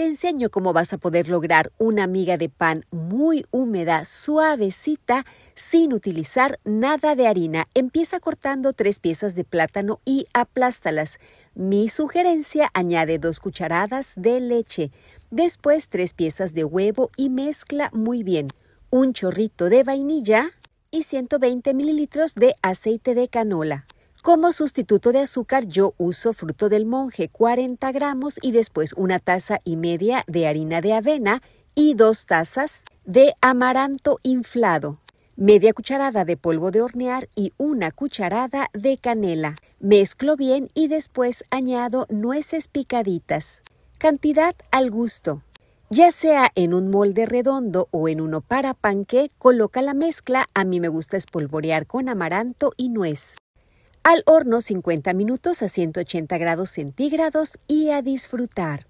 te enseño cómo vas a poder lograr una miga de pan muy húmeda, suavecita, sin utilizar nada de harina. Empieza cortando tres piezas de plátano y aplástalas. Mi sugerencia, añade dos cucharadas de leche, después tres piezas de huevo y mezcla muy bien. Un chorrito de vainilla y 120 mililitros de aceite de canola. Como sustituto de azúcar yo uso fruto del monje 40 gramos y después una taza y media de harina de avena y dos tazas de amaranto inflado, media cucharada de polvo de hornear y una cucharada de canela. Mezclo bien y después añado nueces picaditas. Cantidad al gusto. Ya sea en un molde redondo o en uno para panque, coloca la mezcla. A mí me gusta espolvorear con amaranto y nuez. Al horno 50 minutos a 180 grados centígrados y a disfrutar.